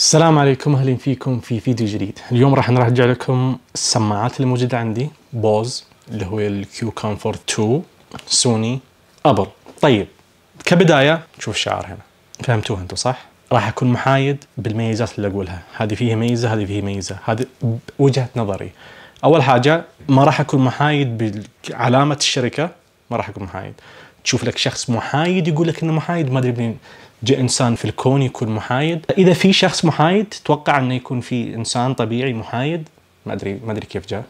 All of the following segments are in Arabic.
السلام عليكم اهلا فيكم في فيديو جديد اليوم راح نرجع لكم السماعات اللي موجوده عندي بوز اللي هو الكيو كومفورت 2 سوني ابل طيب كبدايه شوف الشعار هنا فهمتوه انتم صح راح اكون محايد بالميزات اللي اقولها هذه فيها ميزه هذه فيها ميزه هذه وجهه نظري اول حاجه ما راح اكون محايد بعلامه الشركه ما راح اكون محايد تشوف لك شخص محايد يقول لك انه محايد ما ادري جاء انسان في الكون يكون محايد اذا في شخص محايد تتوقع انه يكون في انسان طبيعي محايد ما ادري ما ادري كيف جاء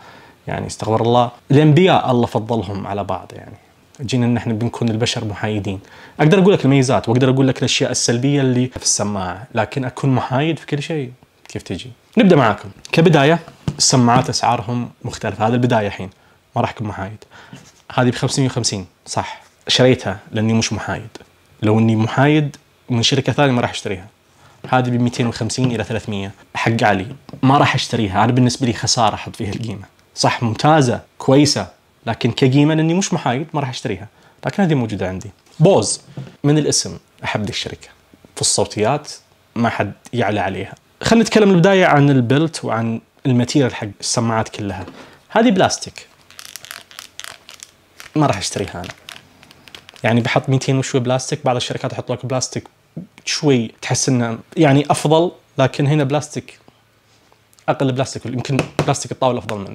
يعني استغفر الله الانبياء الله فضلهم على بعض يعني جينا ان احنا بنكون البشر محايدين اقدر اقول لك الميزات واقدر اقول لك الاشياء السلبيه اللي في السماعه لكن اكون محايد في كل شيء كيف تجي نبدا معاكم كبدايه السماعات اسعارهم مختلفه هذا البدايه الحين ما راح اكون محايد هذه ب 550 صح شريتها لاني مش محايد لو اني محايد من شركه ثانيه ما راح اشتريها هذه ب 250 الى 300 حق علي ما راح اشتريها انا بالنسبه لي خساره احط فيها القيمه صح ممتازه كويسه لكن كقيمه لاني مش محايد ما راح اشتريها لكن هذه موجوده عندي بوز من الاسم احب الشركه في الصوتيات ما حد يعلى عليها خلينا نتكلم البدايه عن البلت وعن الماتيريال حق السماعات كلها هذه بلاستيك ما راح اشتريها انا يعني بحط 200 وشوي بلاستيك بعض الشركات تحط لك بلاستيك شوي تحس انه يعني افضل لكن هنا بلاستيك اقل بلاستيك يمكن بلاستيك الطاوله افضل منه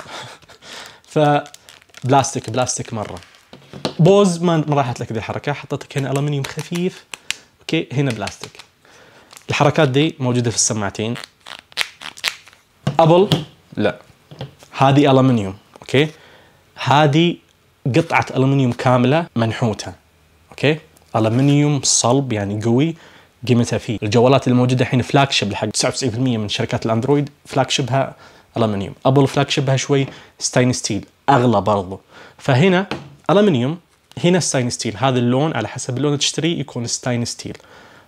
فبلاستيك بلاستيك مره بوز ما راحت لك ذي الحركه حطيتك هنا الومنيوم خفيف اوكي هنا بلاستيك الحركات دي موجوده في السماعتين ابل لا هذه الومنيوم اوكي هذه قطعه الومنيوم كامله منحوته اوكي الومنيوم صلب يعني قوي قيمتها فيه الجوالات الموجوده الحين فلاج شيب حق 99% من شركات الاندرويد فلاج شيبها المنيوم ابل فلاج شيبها شوي ستاين ستيل اغلى برضه فهنا المنيوم هنا ستاين ستيل هذا اللون على حسب اللون اللي تشتريه يكون ستاين ستيل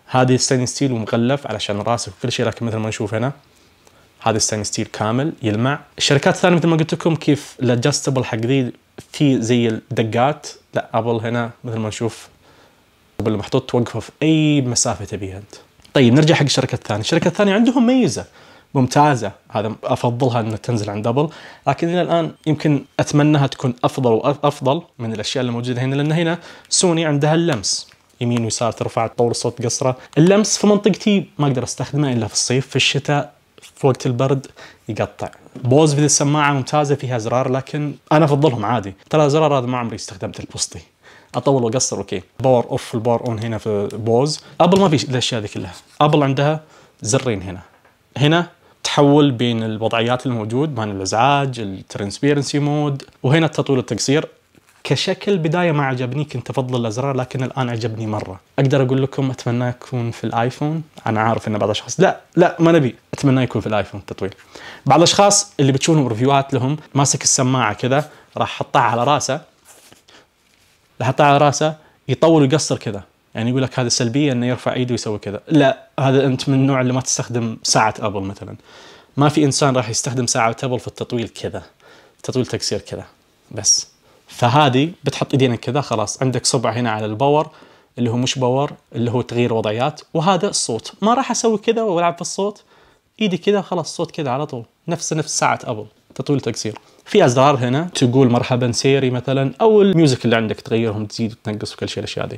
هذه ستاين ستيل ومغلف علشان راسك وكل شيء لكن مثل ما نشوف هنا هذا ستاين ستيل كامل يلمع الشركات الثانيه مثل ما قلت لكم كيف الادجستبل حق ذي في زي الدقات لا ابل هنا مثل ما نشوف بالمحطوط توقفه في اي مسافه تبيها انت. طيب نرجع حق الشركه الثانيه، الشركه الثانيه عندهم ميزه ممتازه هذا افضلها انها تنزل عند دبل، لكن الى الان يمكن اتمناها تكون افضل وافضل من الاشياء اللي موجوده هنا لان هنا سوني عندها اللمس يمين ويسار ترفع تطور الصوت قصره اللمس في منطقتي ما اقدر استخدمه الا في الصيف في الشتاء في وقت البرد يقطع بوز في السماعه ممتازه فيها زرار لكن انا افضلهم عادي ترى زرار هذا ما عمري استخدمته البسطي اطول واقصر اوكي باور اوف الباور اون هنا في بوز ابل ما في الاشياء هذه كلها ابل عندها زرين هنا هنا تحول بين الوضعيات الموجود بين الازعاج الترانسبيرنسي مود وهنا التطويل والتقصير كشكل بدايه ما عجبني كنت افضل الازرار لكن الان عجبني مره اقدر اقول لكم اتمنى يكون في الايفون انا عارف ان بعض الاشخاص لا لا ما نبي اتمنى يكون في الايفون التطويل بعض الاشخاص اللي بتشوفهم ريفيوهات لهم ماسك السماعه كذا راح حطها على راسه حطها على راسه يطول ويقصر كذا يعني يقول لك هذا سلبيه انه يرفع ايده ويسوي كذا لا هذا انت من النوع اللي ما تستخدم ساعه ابل مثلا ما في انسان راح يستخدم ساعه ابل في التطويل كذا تطويل تكسير كذا بس فهذه بتحط ايدينك كذا خلاص عندك صبع هنا على الباور اللي هو مش باور اللي هو تغيير وضعيات وهذا الصوت ما راح اسوي كذا والعب في الصوت ايدي كذا خلاص صوت كذا على طول نفس نفس ساعه ابل تطويل وتقصير في ازرار هنا تقول مرحبا سيري مثلا او الميوزك اللي عندك تغيرهم تزيد وتنقص وكل شيء الاشياء هذه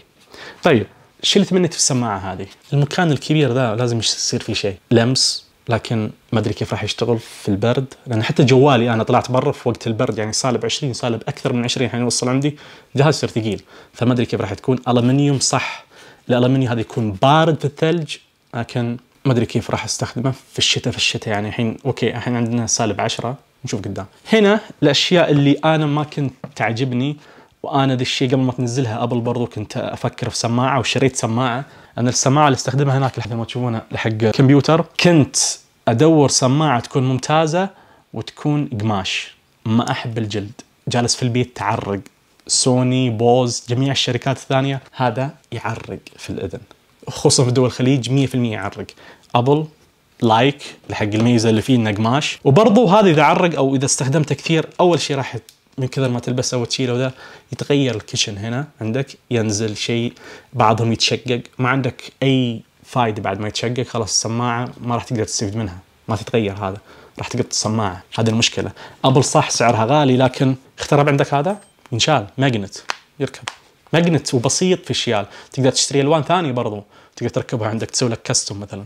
طيب شلت اللي تمنيت في السماعه هذه المكان الكبير ذا لازم يصير فيه شيء لمس لكن ما ادري كيف راح يشتغل في البرد لان حتى جوالي انا طلعت برا في وقت البرد يعني سالب 20 سالب اكثر من 20 الحين يوصل عندي جهاز يصير ثقيل فما ادري كيف راح تكون المنيوم صح الالمنيوم هذا يكون بارد في الثلج لكن ما ادري كيف راح استخدمه في الشتاء في الشتاء يعني الحين اوكي الحين عندنا سالب 10 نشوف قدام هنا الاشياء اللي انا ما كنت تعجبني وانا ذا الشيء قبل ما تنزلها ابل برضو كنت افكر في سماعه وشريت سماعه انا السماعه اللي استخدمها هناك لحد ما تشوفونها حق الكمبيوتر كنت ادور سماعه تكون ممتازه وتكون قماش ما احب الجلد جالس في البيت تعرق سوني بوز جميع الشركات الثانيه هذا يعرق في الاذن خصوصا في دول الخليج 100% يعرق ابل لايك لحق الميزه اللي فيه النقماش وبرضه هذا اذا عرق او اذا استخدمته كثير اول شيء راح من كثر ما تلبسه وتشيله وذا يتغير الكيشن هنا عندك ينزل شيء بعضهم يتشقق ما عندك اي فائده بعد ما يتشقق خلاص السماعه ما راح تقدر تستفيد منها ما تتغير هذا راح تقط السماعه هذه المشكله ابل صح سعرها غالي لكن اخترب عندك هذا ينشال ماجنت يركب ماجنت وبسيط في الشيال تقدر تشتري الوان ثانيه برضو تقدر تركبها عندك تسوي لك كاستم مثلا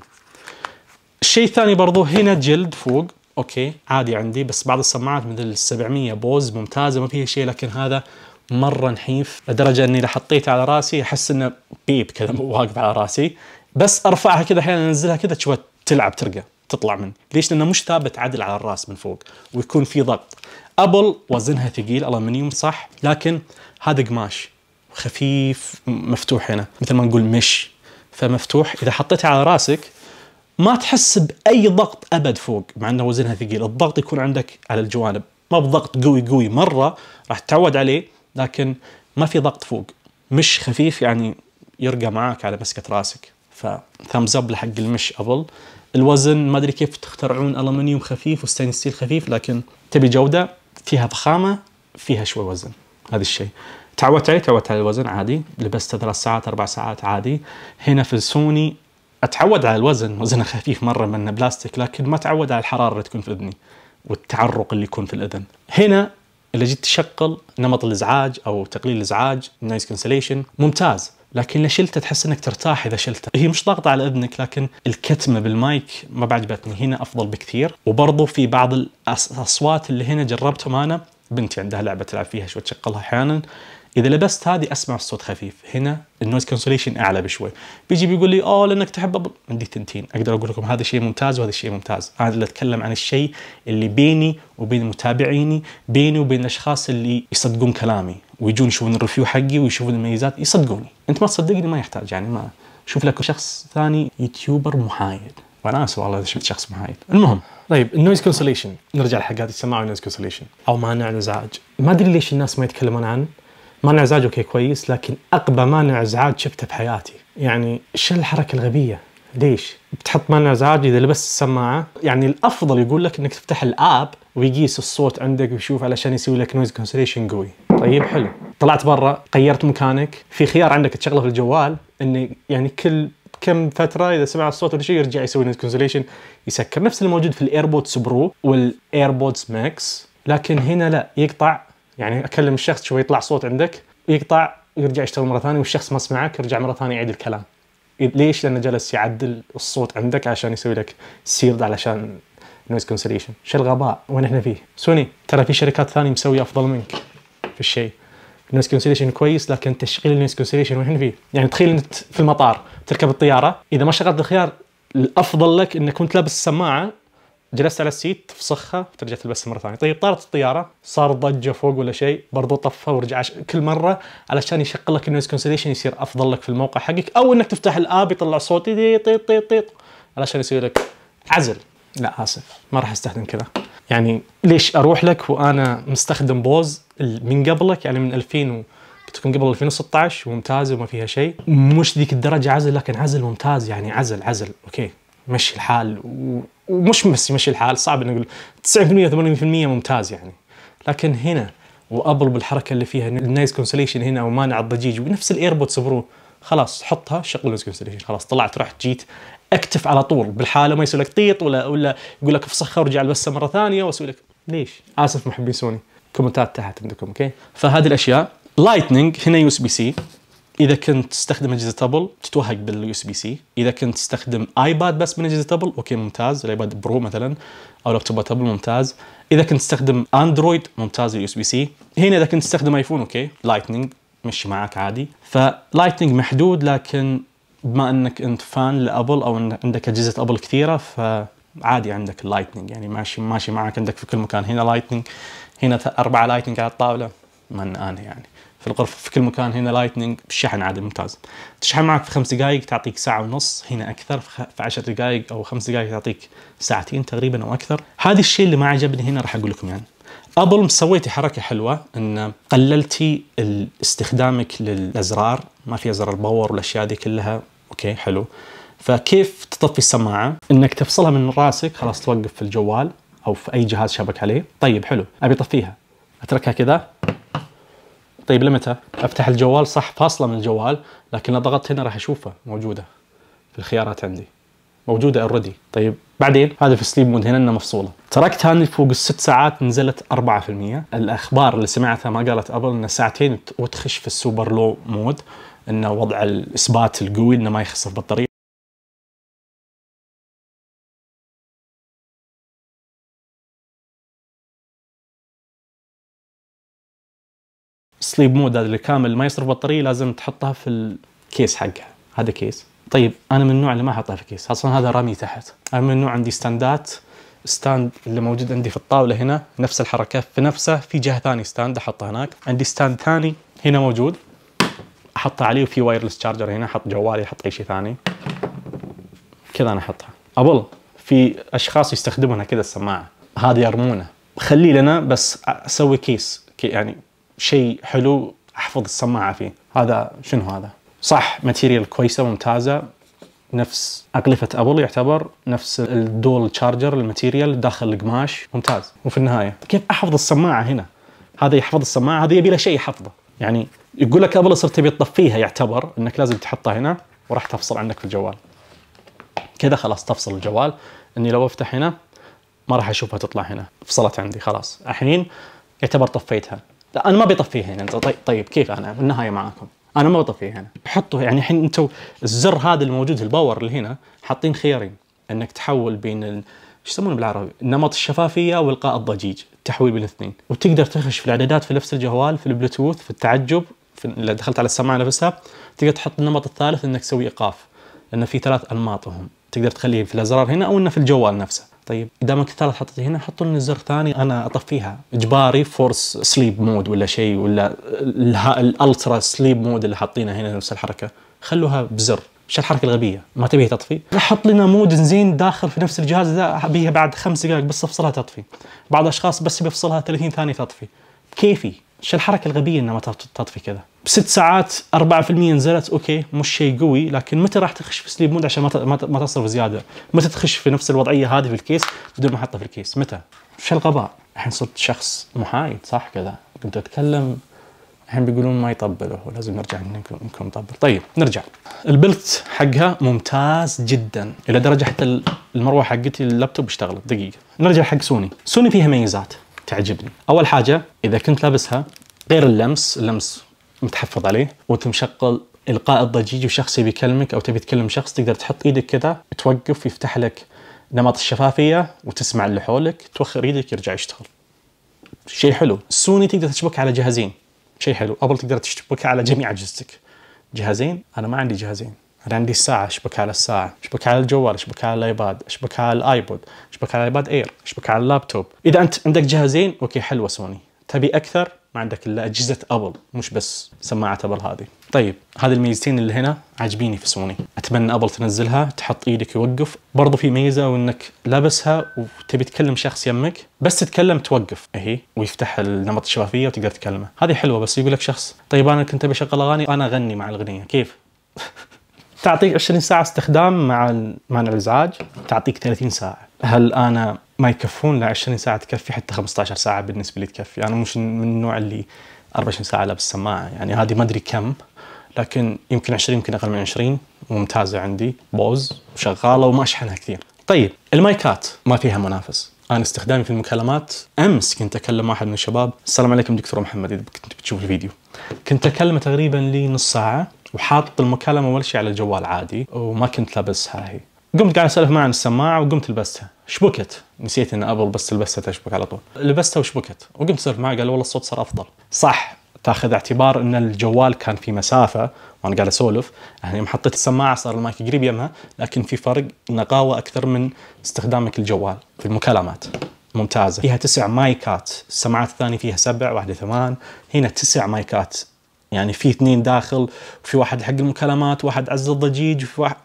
شيء ثاني برضو هنا جلد فوق اوكي عادي عندي بس بعض السماعات مثل 700 بوز ممتازه ما فيها شيء لكن هذا مره نحيف لدرجه اني لو حطيته على راسي احس انه بيب كذا واقف على راسي بس ارفعها كذا احيانا انزلها كذا تشوفها تلعب ترقى تطلع من ليش لانه مش ثابت عدل على الراس من فوق ويكون في ضغط ابل وزنها ثقيل المنيوم صح لكن هذا قماش خفيف مفتوح هنا مثل ما نقول مش فمفتوح اذا حطيتها على راسك ما تحس باي ضغط ابد فوق مع انه وزنها ثقيل الضغط يكون عندك على الجوانب ما بضغط قوي قوي مره راح تتعود عليه لكن ما في ضغط فوق مش خفيف يعني يرقى معاك على مسكه راسك فثامز اب لحق المش ابل الوزن ما ادري كيف تخترعون المنيوم خفيف وستانلس ستيل خفيف لكن تبي جوده فيها فخامه فيها شوي وزن هذا الشيء تعودت عليه تعودت على الوزن عادي لبست ثلاث ساعات اربع ساعات عادي هنا في سوني اتعود على الوزن وزنه خفيف مره منه بلاستيك لكن ما اتعود على الحراره اللي تكون في اذني والتعرق اللي يكون في الاذن هنا اللي جيت تشغل نمط الازعاج او تقليل الازعاج نويز كانسليشن ممتاز لكن لو شلته تحس انك ترتاح اذا شلته هي مش ضاغطه على اذنك لكن الكتمه بالمايك ما بعجبتني هنا افضل بكثير وبرضه في بعض الاصوات اللي هنا جربتهم انا بنتي عندها لعبه تلعب فيها شوي تشغلها احيانا اذا لبست هذه اسمع الصوت خفيف هنا النويز كانسليشن اعلى بشوي بيجي بيقول لي اه لانك تحب أبل. عندي تنتين اقدر اقول لكم هذا شيء ممتاز وهذا شيء ممتاز انا اللي اتكلم عن الشيء اللي بيني وبين متابعيني بيني وبين الاشخاص اللي يصدقون كلامي ويجون يشوفون الريفيو حقي ويشوفون الميزات يصدقوني انت ما تصدقني ما يحتاج يعني ما شوف لك شخص ثاني يوتيوبر محايد وانا اسف والله اذا شفت شخص محايد المهم طيب النويز كونسليشن نرجع لحق هذه السماعه والنويز كونسليشن او مانع الازعاج ما ادري ليش الناس ما يتكلمون عنه مانع ازعاج اوكي كويس لكن اقبى مانع ازعاج شفته بحياتي يعني شو الحركه الغبيه ليش؟ بتحط مانع ازعاج اذا لبست السماعه، يعني الافضل يقول لك انك تفتح الاب ويقيس الصوت عندك ويشوف علشان يسوي لك نويز كونسليشن قوي. طيب حلو، طلعت برا، غيرت مكانك، في خيار عندك تشغله في الجوال انه يعني كل كم فتره اذا سمع الصوت ولا شيء يرجع يسوي نويز كونسليشن يسكر، نفس الموجود في الايربودز برو والايربودز ماكس، لكن هنا لا يقطع يعني اكلم الشخص شوي يطلع صوت عندك يقطع يرجع يشتغل مره ثانيه والشخص ما سمعك يرجع مره ثانيه يعيد الكلام ليش؟ لانه جلس يعدل الصوت عندك عشان يسوي لك سيلد علشان نويز كونسليشن شو الغباء وين احنا فيه؟ سوني ترى في شركات ثانيه مسويه افضل منك في الشيء النويز كونسليشن كويس لكن تشغيل النويز كونسليشن وين فيه؟ يعني تخيل انت في المطار تركب الطياره اذا ما شغلت الخيار الافضل لك انك كنت لابس السماعه جلست على السيت تفسخها وترجع تلبسها مره ثانيه طيب طارت الطياره صار ضجه فوق ولا شيء برضو طفى ورجع عش... كل مره علشان يشغل لك النويز كونسليشن يصير افضل لك في الموقع حقك او انك تفتح الاب يطلع صوت طيط طيط طيط علشان يسوي لك عزل لا اسف ما راح استخدم كذا يعني ليش اروح لك وانا مستخدم بوز من قبلك يعني من 2000 و... تكون قبل 2016 وممتازه وما فيها شيء مش ذيك الدرجه عزل لكن عزل ممتاز يعني عزل عزل اوكي مشي الحال و... ومش بس يمشي الحال صعب نقول 90% 80% ممتاز يعني لكن هنا وابل بالحركه اللي فيها النايز كونسليشن هنا ومانع الضجيج ونفس الايربودز برو خلاص حطها شغل النايز كونسليشن خلاص طلعت رحت جيت اكتف على طول بالحاله ما يسوي لك طيط ولا ولا يقول لك افسخها وارجع البسه مره ثانيه واسوي لك ليش؟ اسف محبين سوني كومنتات تحت عندكم اوكي فهذه الاشياء لايتنينج هنا يو اس بي سي اذا كنت تستخدم اجهزه ابل تتوهق باليو اس بي سي اذا كنت تستخدم ايباد بس من اجهزه ابل اوكي ممتاز الايباد برو مثلا او لابتوب ابل ممتاز اذا كنت تستخدم اندرويد ممتاز اليو اس بي سي هنا اذا كنت تستخدم ايفون اوكي لايتنينج مشي معك عادي فلايتنينج محدود لكن بما انك انت فان لابل او إن عندك اجهزه ابل كثيره فعادي عندك اللايتنينج يعني ماشي ماشي معك عندك في كل مكان هنا لايتنينج هنا اربعه لايتنينج على الطاوله من انا يعني في الغرفه في كل مكان هنا لايتنينج بالشحن عادي ممتاز تشحن معك في خمس دقائق تعطيك ساعه ونص هنا اكثر في 10 دقائق او خمس دقائق تعطيك ساعتين تقريبا او اكثر هذا الشيء اللي ما عجبني هنا راح اقول لكم يعني ابل سويتي حركه حلوه ان قللتي استخدامك للازرار ما في ازرار باور والاشياء دي كلها اوكي حلو فكيف تطفي السماعه انك تفصلها من راسك خلاص توقف في الجوال او في اي جهاز شبك عليه طيب حلو ابي اطفيها اتركها كذا طيب لمتى؟ افتح الجوال صح فاصله من الجوال لكن لو ضغطت هنا راح اشوفه موجوده في الخيارات عندي موجوده اوريدي طيب بعدين هذا في سليب مود هنا انها مفصوله تركت هاني فوق الست ساعات نزلت 4% الاخبار اللي سمعتها ما قالت ابل انه ساعتين وتخش في السوبر لو مود انه وضع الاثبات القوي انه ما يخسر بطاريه السليب مود هذا اللي كامل ما يصرف بطاريه لازم تحطها في الكيس حقها هذا كيس طيب انا من النوع اللي ما احطها في كيس اصلا هذا رامي تحت انا من النوع عندي ستاندات ستاند اللي موجود عندي في الطاوله هنا نفس الحركه في نفسه في جهه ثانيه ستاند احطه هناك عندي ستاند ثاني هنا موجود احطه عليه وفي وايرلس شارجر هنا احط جوالي احط اي شيء ثاني كذا انا احطها ابل في اشخاص يستخدمونها كذا السماعه هذه ارمونه خليه لنا بس اسوي كيس كي يعني شيء حلو احفظ السماعه فيه هذا شنو هذا صح ماتيريال كويسه ممتازه نفس اقلفه ابل يعتبر نفس الدول تشارجر الماتيريال داخل القماش ممتاز وفي النهايه كيف احفظ السماعه هنا هذا يحفظ السماعه هذه يبي لها شيء يحفظه يعني يقول لك ابل صرت تبي تطفيها يعتبر انك لازم تحطها هنا وراح تفصل عنك في الجوال كذا خلاص تفصل الجوال اني لو افتح هنا ما راح اشوفها تطلع هنا فصلت عندي خلاص الحين يعتبر طفيتها لا انا ما بطفيه هنا طيب, طيب كيف انا بالنهايه معاكم انا ما بطفيه هنا حطوا يعني الحين انتم الزر هذا الموجود الباور اللي هنا حاطين خيارين انك تحول بين ايش يسمونه بالعربي؟ نمط الشفافيه والقاء الضجيج، التحويل بين الاثنين، وتقدر تخش في الاعدادات في نفس الجوال في البلوتوث في التعجب في اللي دخلت على السماعه نفسها تقدر تحط النمط الثالث انك تسوي ايقاف لان في ثلاث انماط تقدر تخليه في الازرار هنا او انه في الجوال نفسه. طيب دامك الثالث حطيته هنا حطوا لنا زر ثاني انا اطفيها اجباري فورس سليب مود ولا شيء ولا الالترا سليب مود اللي حاطينه هنا نفس الحركه خلوها بزر شو الحركه الغبيه ما تبيها تطفي راح حط لنا مود زين داخل في نفس الجهاز ذا ابيها بعد خمس دقائق بس افصلها تطفي بعض الاشخاص بس بيفصلها 30 ثانيه تطفي كيفي شو الحركه الغبيه انها ما تطفي كذا بست ساعات 4% نزلت اوكي مش شيء قوي لكن متى راح تخش في سليب مود عشان ما تصرف زياده؟ متى تخش في نفس الوضعيه هذه في الكيس بدون ما احطها في الكيس؟ متى؟ شو الغباء؟ الحين صرت شخص محايد صح كذا؟ كنت اتكلم الحين بيقولون ما يطبل هو لازم نرجع نكون نطبل طيب نرجع البلت حقها ممتاز جدا الى درجه حتى المروحه حقتي اللابتوب اشتغلت دقيقه نرجع حق سوني سوني فيها ميزات تعجبني اول حاجه اذا كنت لابسها غير اللمس اللمس متحفظ عليه وتمشغل القاء الضجيج وشخص يكلمك او تبي تكلم شخص تقدر تحط ايدك كذا توقف يفتح لك نمط الشفافيه وتسمع اللي حولك توخر ايدك يرجع يشتغل شيء حلو سوني تقدر تشبك على جهازين شيء حلو ابل تقدر تشبك على جميع اجهزتك جهازين انا ما عندي جهازين انا عندي الساعه اشبك على الساعه اشبك على الجوال اشبك على الايباد اشبك على الايبود اشبك على الايباد اير اشبك على اللابتوب اذا انت عندك جهازين اوكي حلوه سوني تبي اكثر ما عندك الا اجهزه ابل مش بس سماعه ابل هذه طيب هذه الميزتين اللي هنا عاجبيني في سوني اتمنى ابل تنزلها تحط ايدك يوقف برضو في ميزه وانك لابسها وتبي تكلم شخص يمك بس تتكلم توقف اهي ويفتح النمط الشفافيه وتقدر تكلمه هذه حلوه بس يقول لك شخص طيب انا كنت ابي اشغل اغاني انا اغني مع الاغنيه كيف تعطيك 20 ساعه استخدام مع مانع الازعاج تعطيك 30 ساعه هل انا ما يكفون ل 20 ساعه تكفي حتى 15 ساعه بالنسبه لي تكفي انا مش من النوع اللي 24 ساعه لابس سماعه يعني هذه ما ادري كم لكن يمكن 20 يمكن اقل من 20 ممتازه عندي بوز وشغاله وما اشحنها كثير طيب المايكات ما فيها منافس انا استخدامي في المكالمات امس كنت اكلم واحد من الشباب السلام عليكم دكتور محمد اذا كنت بتشوف الفيديو كنت اكلمه تقريبا لي نص ساعه وحاطط المكالمه اول شيء على الجوال عادي وما كنت لابسها هي قمت قاعد اسولف معه عن السماعه وقمت لبستها شبكت نسيت ان ابل بس لبستها تشبك على طول لبستها وشبكت وقمت اسولف معه قال والله الصوت صار افضل صح تاخذ اعتبار ان الجوال كان في مسافه وانا قاعد اسولف يعني يوم حطيت السماعه صار المايك قريب يمها لكن في فرق نقاوه اكثر من استخدامك الجوال في المكالمات ممتازه فيها تسع مايكات السماعات الثانيه فيها سبع واحده ثمان هنا تسع مايكات يعني في اثنين داخل وفي واحد حق المكالمات واحد عز الضجيج وفي واحد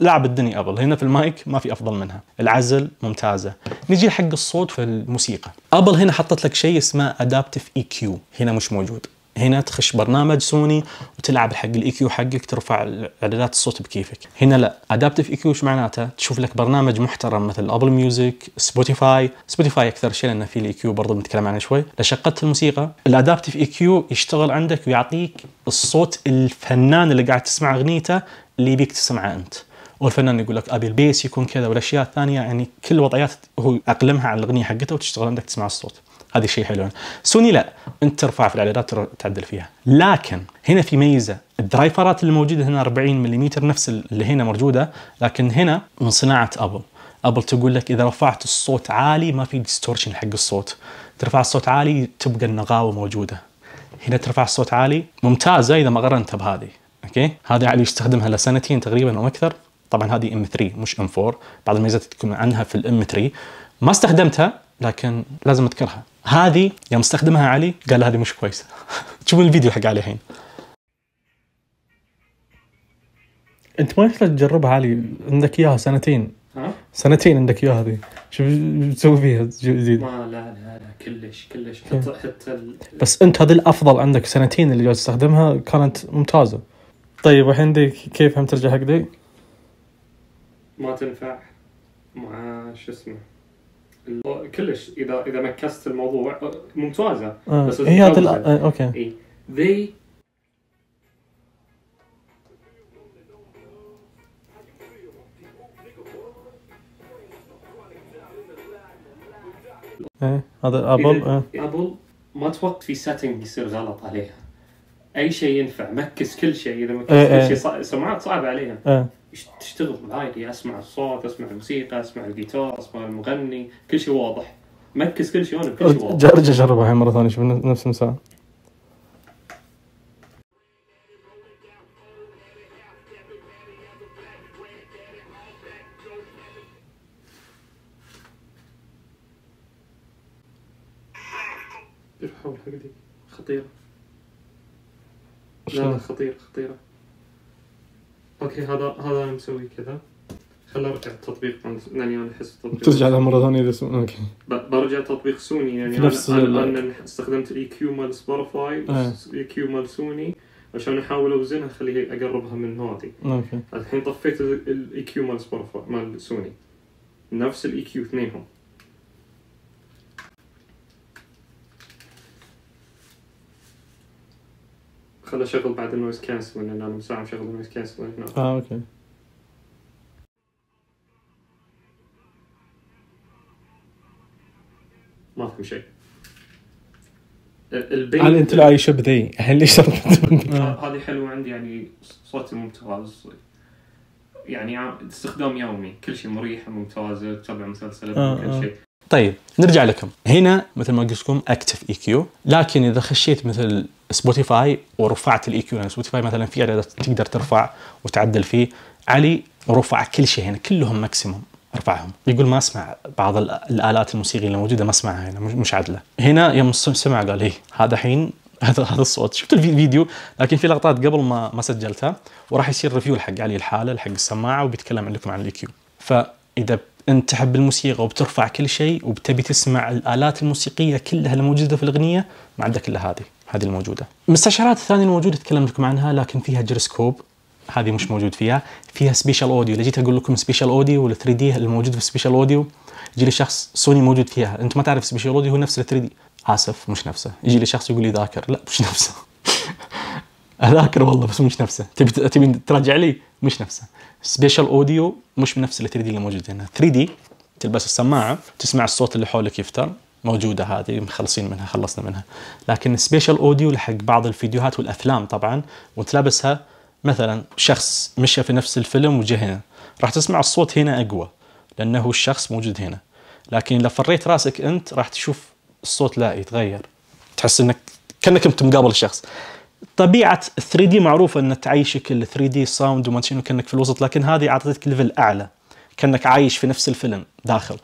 لعب الدنيا ابل هنا في المايك ما في افضل منها العزل ممتازه نجي حق الصوت في الموسيقى ابل هنا حطت لك شيء اسمه ادابتيف اي كيو هنا مش موجود هنا تخش برنامج سوني وتلعب حق الاي كيو e حقك ترفع اعدادات الصوت بكيفك هنا لا ادابتيف اي كيو ايش معناته تشوف لك برنامج محترم مثل ابل ميوزك سبوتيفاي سبوتيفاي اكثر شيء لانه في الاي كيو e برضه بنتكلم عنه شوي لشقه الموسيقى الادابتيف اي كيو يشتغل عندك ويعطيك الصوت الفنان اللي قاعد تسمع اغنيته اللي يبيك تسمعه انت والفنان يقول لك ابي البيس يكون كذا والاشياء الثانيه يعني كل الوضعيات هو اقلمها على الاغنيه حقته وتشتغل عندك تسمع الصوت هذا شيء حلو سوني لا انت ترفع في الاعدادات تعدل فيها لكن هنا في ميزه الدرايفرات الموجوده هنا 40 ملم نفس اللي هنا موجوده لكن هنا من صناعه ابل ابل تقول لك اذا رفعت الصوت عالي ما في ديستورشن حق الصوت ترفع الصوت عالي تبقى النغاوه موجوده هنا ترفع الصوت عالي ممتازه اذا ما غرنت بهذه اوكي هذه علي يستخدمها لسنتين تقريبا او اكثر طبعا هذه ام 3 مش ام 4 بعض الميزات تكون عنها في الام 3 ما استخدمتها لكن لازم اذكرها هذه يوم استخدمها علي قال هذه مش كويسه تشوفون الفيديو حق علي الحين انت ما يحتاج تجربها علي عندك اياها سنتين ها؟ سنتين عندك اياها هذه شوف تسوي فيها جديد ما لا لا لا كلش كلش حتى حتى بس انت هذه الافضل عندك سنتين اللي جالس تستخدمها كانت ممتازه طيب دي كيف هم ترجع حق دي؟ ما تنفع مع شو اسمه كلش اذا اذا مكست الموضوع ممتازه آه. بس هي إيه، دل... آه. اوكي اي ايه هذا ابل ابل آه. ما توقف في سيتنج يصير غلط عليها اي شيء ينفع مكس كل شيء اذا مكس ايه كل إيه. شيء صع... سماعات صعبه عليهم ايه تشتغل بهايدي اسمع الصوت اسمع الموسيقى اسمع الجيتار اسمع المغني كل شيء واضح مكس كل شيء وانا كل شيء واضح جرب اجربها مره ثانيه شوف نفس المساعة خطير خطيرة خطيرة اوكي هذا هذا انا مسوي كذا خل ارجع التطبيق لاني انا احس التطبيق ترجع له مره ثانيه اذا اوكي برجع تطبيق سوني يعني انا انا, أنا استخدمت الاي كيو مال سبوتيفاي الاي آه. كيو مال سوني عشان احاول اوزنها اخليها اقربها من هذه اوكي الحين طفيت الاي كيو مال سبوتيفاي مال سوني نفس الاي كيو اثنينهم خلنا شغل بعد النويز كانسلنج لان انا من ساعه مشغل النويز كانسلنج نعم. هنا اه اوكي ما في شيء البيت هل انت لا شب ذي الحين ليش آه، هذه حلوه عندي يعني صوتي ممتاز يعني استخدام يومي كل شيء مريح ممتاز تتابع مسلسلات آه كل آه. شيء طيب نرجع لكم هنا مثل ما قلت لكم اكتف اي كيو لكن اذا خشيت مثل سبوتيفاي ورفعت الاي كيو سبوتيفاي مثلا في اعدادات تقدر ترفع وتعدل فيه علي رفع كل شيء هنا كلهم ماكسيموم رفعهم يقول ما اسمع بعض الالات الموسيقيه اللي موجوده ما اسمعها هنا مش عدله هنا يوم سمع قال هي هذا حين هذا هذا الصوت شفت الفيديو لكن في لقطات قبل ما ما سجلتها وراح يصير ريفيو حق علي الحاله حق السماعه وبيتكلم عندكم عن الاي e فاذا انت تحب الموسيقى وبترفع كل شيء وبتبي تسمع الالات الموسيقيه كلها الموجوده في الاغنيه ما عندك الا هذه هذه الموجوده. المستشعرات الثانيه الموجوده تكلمت لكم عنها لكن فيها جيروسكوب هذه مش موجود فيها، فيها سبيشال اوديو، اللي جيت اقول لكم سبيشال اوديو وال 3 دي الموجود في سبيشال اوديو يجي لي شخص سوني موجود فيها، انت ما تعرف سبيشال اوديو هو نفس ال 3 دي، اسف مش نفسه، يجي لي شخص يقول لي ذاكر، لا مش نفسه. اذاكر والله بس مش نفسه، تبي تبي تراجع لي؟ مش نفسه. سبيشال اوديو مش بنفس ال 3 دي اللي موجود هنا، 3 دي تلبس السماعه تسمع الصوت اللي حولك يفتر موجوده هذه مخلصين منها خلصنا منها لكن سبيشال اوديو لحق بعض الفيديوهات والافلام طبعا وانت لابسها مثلا شخص مشى في نفس الفيلم وجه هنا راح تسمع الصوت هنا اقوى لانه الشخص موجود هنا لكن لو فريت راسك انت راح تشوف الصوت لا يتغير تحس انك كانك انت مقابل الشخص طبيعه 3 دي معروفه ان تعيشك ال 3 دي ساوند وما شنو كانك في الوسط لكن هذه اعطتك ليفل اعلى كانك عايش في نفس الفيلم داخل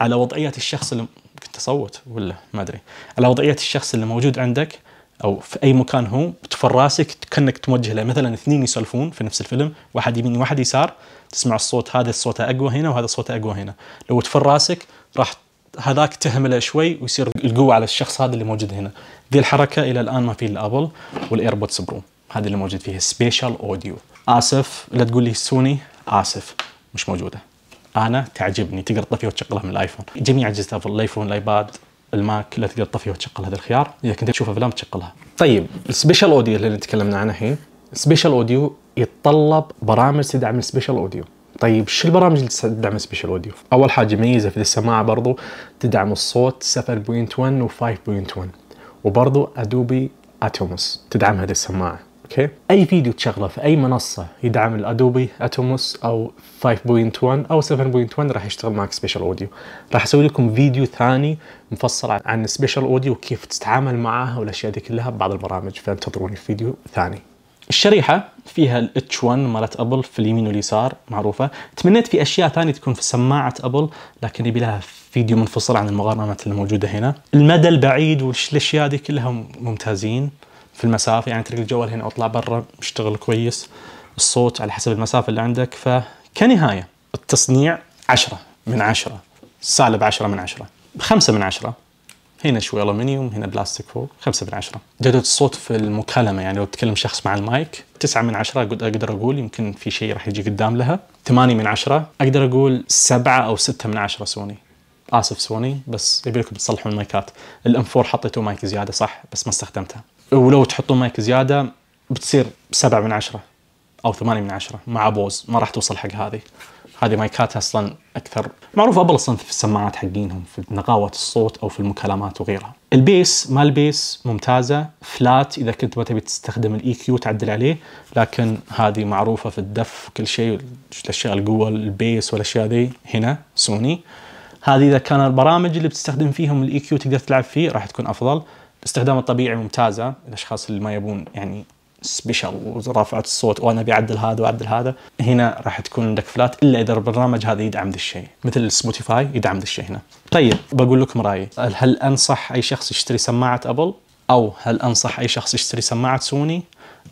على وضعيه الشخص اللي في التصوت ولا ما ادري على وضعيه الشخص اللي موجود عندك او في اي مكان هو تفر راسك كانك توجه له مثلا اثنين يسولفون في نفس الفيلم واحد يمين واحد يسار تسمع الصوت هذا صوته اقوى هنا وهذا صوته اقوى هنا لو تفر راسك راح هذاك تهمله شوي ويصير القوه على الشخص هذا اللي موجود هنا ذي الحركه الى الان ما في الا ابل والايربودز برو هذا اللي موجود فيها سبيشال اوديو اسف لا تقول لي سوني اسف مش موجوده انا تعجبني تقدر تطفيها وتشغلها من الايفون جميع اجهزه ابل الايفون الايباد الماك لا تقدر تطفيها وتشغل هذا الخيار اذا كنت تشوف افلام تشغلها طيب السبيشال اوديو اللي تكلمنا عنه الحين سبيشال اوديو يتطلب برامج تدعم السبيشال اوديو طيب شو البرامج اللي تدعم سبيشال اوديو؟ اول حاجه ميزه في السماعه برضو تدعم الصوت 7.1 و 5.1 وبرضو ادوبي اتوموس تدعم هذه السماعه اوكي اي فيديو تشغله في اي منصه يدعم الادوبي اتوموس او 5.1 او 7.1 راح يشتغل معك سبيشال اوديو راح اسوي لكم فيديو ثاني مفصل عن سبيشال اوديو وكيف تتعامل معها والاشياء دي كلها ببعض البرامج فانتظروني في فيديو ثاني الشريحة فيها الاتش 1 مالت ابل في اليمين واليسار معروفة، تمنيت في اشياء ثانية تكون في سماعة ابل لكن يبي لها فيديو منفصل عن اللي الموجودة هنا. المدى البعيد والاشياء دي كلها ممتازين. في المسافه يعني اترك الجوال هنا واطلع برا اشتغل كويس الصوت على حسب المسافه اللي عندك فكنهايه التصنيع 10 من 10 سالب 10 من 10 5 من 10 هنا شوي الومنيوم هنا بلاستيك فوق 5 من 10 جودة الصوت في المكالمة يعني لو تكلم شخص مع المايك 9 من 10 اقدر اقول يمكن في شيء راح يجي قدام لها 8 من 10 اقدر اقول 7 او 6 من 10 سوني اسف سوني بس يبي لكم تصلحون المايكات الام 4 حطيتوا مايك زياده صح بس ما استخدمتها ولو تحطون مايك زياده بتصير سبعة من عشرة او ثمانية من عشرة مع بوز ما راح توصل حق هذه هذه مايكات اصلا اكثر معروف ابل اصلا في السماعات حقينهم في نقاوه الصوت او في المكالمات وغيرها البيس ما البيس ممتازه فلات اذا كنت ما تبي تستخدم الاي كيو e تعدل عليه لكن هذه معروفه في الدف كل شيء الاشياء القوه البيس والاشياء ذي هنا سوني هذه اذا كان البرامج اللي بتستخدم فيهم الاي كيو e تقدر تلعب فيه راح تكون افضل استخدام الطبيعي ممتازه الاشخاص اللي ما يبون يعني سبيشال ورافعه الصوت وانا بعدل هذا واعدل هذا هنا راح تكون عندك فلات الا اذا البرنامج هذا يدعم ذا الشيء مثل سبوتيفاي يدعم ذا الشيء هنا طيب بقول لكم رايي هل انصح اي شخص يشتري سماعه ابل او هل انصح اي شخص يشتري سماعه سوني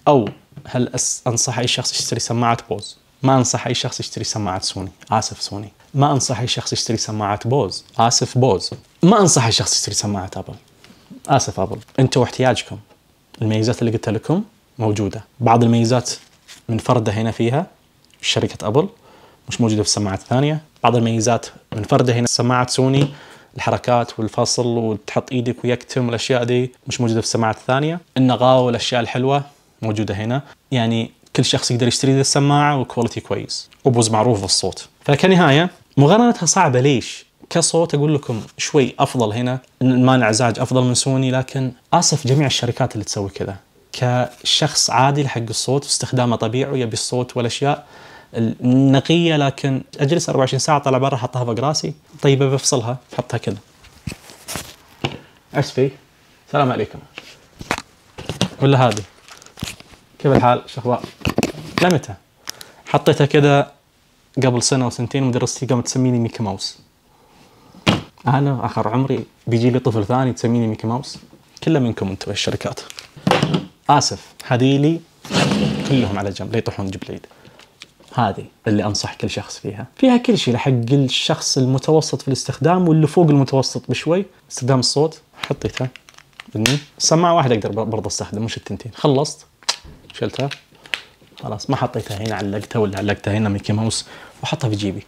او هل انصح اي شخص يشتري سماعه بوز ما انصح اي شخص يشتري سماعه سوني اسف سوني ما انصح اي شخص يشتري سماعه بوز اسف بوز ما انصح اي شخص يشتري سماعه ابل اسف ابل انتم واحتياجكم الميزات اللي قلت لكم موجوده بعض الميزات منفرده هنا فيها شركه ابل مش موجوده في السماعات الثانيه بعض الميزات منفرده هنا سماعه سوني الحركات والفصل وتحط ايدك ويكتم والاشياء دي مش موجوده في السماعات الثانيه النغاوه والاشياء الحلوه موجوده هنا يعني كل شخص يقدر يشتري ذي السماعه وكواليتي كويس وبوز معروف بالصوت فكنهايه مقارنتها صعبه ليش كصوت اقول لكم شوي افضل هنا مانع ازعاج افضل من سوني لكن اسف جميع الشركات اللي تسوي كذا كشخص عادي حق الصوت واستخدامه طبيعي ويبي الصوت والاشياء النقيه لكن اجلس 24 ساعه طلع برا طيب، احطها فوق راسي طيب بفصلها بحطها كذا ايش في؟ السلام عليكم ولا هذه كيف الحال؟ شو اخبار؟ لمتى؟ حطيتها كذا قبل سنه او سنتين مدرستي قامت تسميني ميكي ماوس انا اخر عمري بيجي لي طفل ثاني تسميني ميكي ماوس كله منكم انتم الشركات اسف لي كلهم على جنب لا يطيحون جيب العيد هذه اللي انصح كل شخص فيها فيها كل شيء لحق الشخص المتوسط في الاستخدام واللي فوق المتوسط بشوي استخدام الصوت حطيتها سماعه واحده اقدر برضه استخدم مش التنتين خلصت شلتها خلاص ما حطيتها هنا علقتها ولا علقتها هنا ميكي ماوس وحطها في جيبي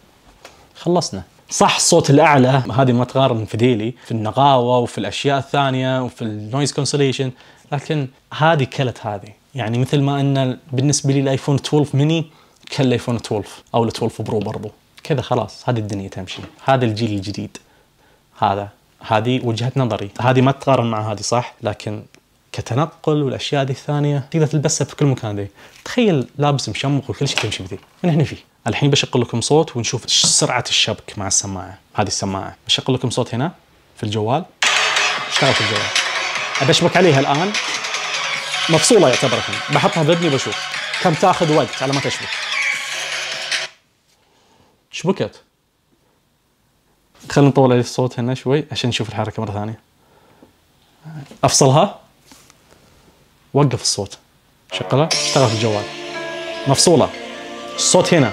خلصنا صح الصوت الاعلى هذه ما تقارن في ديلي في النقاوه وفي الاشياء الثانيه وفي النويز كونسليشن لكن هذه كلت هذه يعني مثل ما ان بالنسبه لي الايفون 12 ميني كل الايفون 12 او ال 12 برو برضو كذا خلاص هذه الدنيا تمشي هذا الجيل الجديد هذا هذه وجهه نظري هذه ما تقارن مع هذه صح لكن كتنقل والاشياء هذه الثانيه تقدر تلبسها في كل مكان دي تخيل لابس مشمخ وكل شيء تمشي بذي من هنا فيه الحين بشغل لكم صوت ونشوف سرعه الشبك مع السماعه هذه السماعه بشغل لكم صوت هنا في الجوال اشتغل في الجوال ابشبك عليها الان مفصوله يعتبر الحين بحطها بابني وبشوف كم تاخذ وقت على ما تشبك شبكت خلينا نطول عليه الصوت هنا شوي عشان نشوف الحركه مره ثانيه افصلها وقف الصوت شغله في الجوال مفصوله الصوت هنا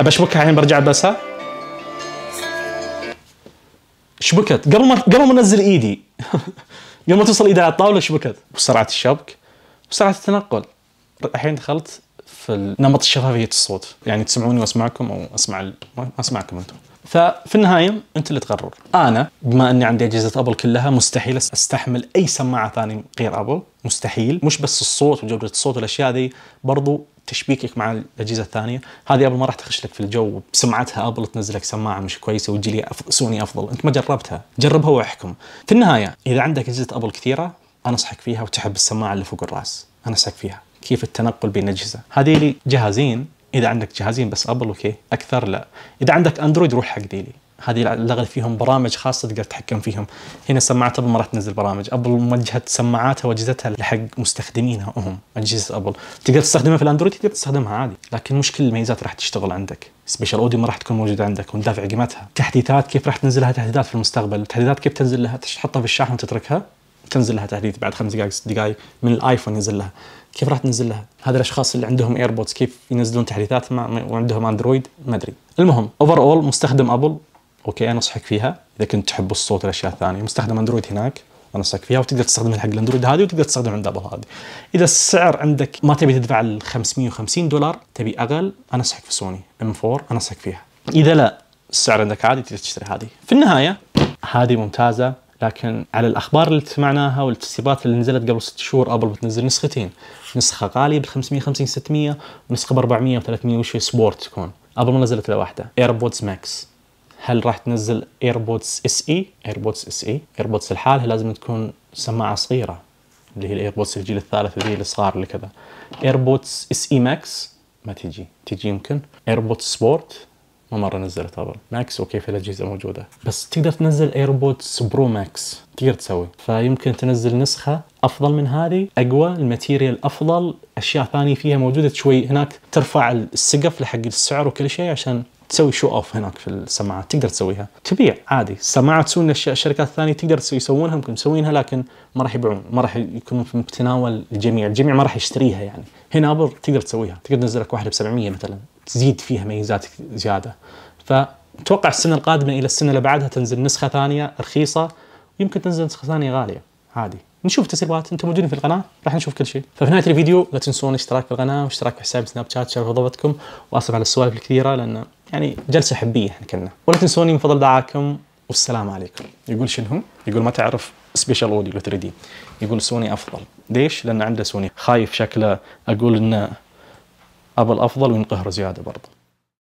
ابى اشبكها الحين برجع بلبسها شبكت قبل ما قبل ما انزل ايدي قبل ما توصل ايدي على الطاوله شبكت بسرعه الشبك بسرعه التنقل الحين دخلت في نمط شفافيه الصوت يعني تسمعوني واسمعكم او اسمع ما اسمعكم انتم ففي النهايه انت اللي تقرر انا بما اني عندي اجهزه ابل كلها مستحيل استحمل اي سماعه ثانيه غير ابل مستحيل مش بس الصوت وجوده الصوت والاشياء ذي برضو تشبيكك مع الاجهزه الثانيه هذه ابل ما راح تخش لك في الجو بسمعتها ابل تنزل لك سماعه مش كويسه وتجي لي سوني افضل انت ما جربتها جربها واحكم في النهايه اذا عندك اجهزه ابل كثيره انصحك فيها وتحب السماعه اللي فوق الراس انصحك فيها كيف التنقل بين الاجهزه هذه اللي جهازين اذا عندك جهازين بس ابل اوكي اكثر لا اذا عندك اندرويد روح حق ديلي هذه لغت فيهم برامج خاصه تقدر تتحكم فيهم هنا سماعات ابل ما راح تنزل برامج ابل موجهه سماعاتها واجهزتها لحق مستخدمينها هم اجهزه ابل تقدر تستخدمها في الاندرويد تقدر تستخدمها عادي لكن مش كل الميزات راح تشتغل عندك سبيشال اوديو ما راح تكون موجوده عندك وندافع قيمتها تحديثات كيف راح تنزلها تحديثات في المستقبل تحديثات كيف تنزل لها تحطها في الشاحن وتتركها تنزل لها تحديث بعد خمس دقائق دقائق من الايفون ينزل لها كيف راح تنزل لها هذا الاشخاص اللي عندهم ايربودز كيف ينزلون تحديثات مع وعندهم اندرويد ما ادري المهم اوفر اول مستخدم ابل اوكي انصحك فيها اذا كنت تحب الصوت والاشياء الثانيه مستخدم اندرويد هناك انصحك فيها وتقدر تستخدم حق الاندرويد هذه وتقدر تستخدم عند ابل هذه اذا السعر عندك ما تبي تدفع ال 550 دولار تبي اقل انصحك في سوني ام 4 انصحك فيها اذا لا السعر عندك عادي تقدر تشتري هذه في النهايه هذه ممتازه لكن على الاخبار اللي سمعناها والتسريبات اللي نزلت قبل ست شهور ابل بتنزل نسختين نسخه غاليه ب 550 600 ونسخه ب 400 و 300 وشوي سبورت تكون قبل ما نزلت لوحدها واحده ايربودز ماكس هل راح تنزل ايربودز اس اي ايربودز اس اي ايربودز لحالها لازم تكون سماعه صغيره اللي هي الايربودز الجيل الثالث وذي الصغار اللي كذا ايربودز اس اي ماكس ما تجي تجي يمكن ايربودز سبورت ما مره نزلت برضه ماكس اوكي في الاجهزه موجوده بس تقدر تنزل ايربودز برو ماكس تقدر تسوي فيمكن تنزل نسخه افضل من هذه اقوى الماتيريال افضل اشياء ثانيه فيها موجوده شوي هناك ترفع السقف لحق السعر وكل شيء عشان تسوي شو اوف هناك في السماعات تقدر تسويها تبيع عادي السماعات تسوون الشركات الثانيه تقدر يسوونها ممكن يسوونها لكن ما راح يبيعون ما راح يكونون في متناول الجميع الجميع ما راح يشتريها يعني هنا ابل تقدر تسويها تقدر تنزل لك واحده ب 700 مثلا تزيد فيها ميزات زياده فتوقع السنه القادمه الى السنه اللي بعدها تنزل نسخه ثانيه رخيصه ويمكن تنزل نسخه ثانيه غاليه عادي نشوف التسريبات انتم موجودين في القناه راح نشوف كل شيء ففي نهايه الفيديو لا تنسون الاشتراك في القناه واشتراك في حساب سناب شات شرف ضبطكم واسف على السوالف الكثيره لان يعني جلسه حبيه احنا كنا ولا تنسوني من فضل دعاكم والسلام عليكم يقول شنو يقول ما تعرف سبيشال اوديو 3 دي يقول سوني افضل ليش لان عنده سوني خايف شكله اقول انه ابى الافضل وينقهر زياده برضه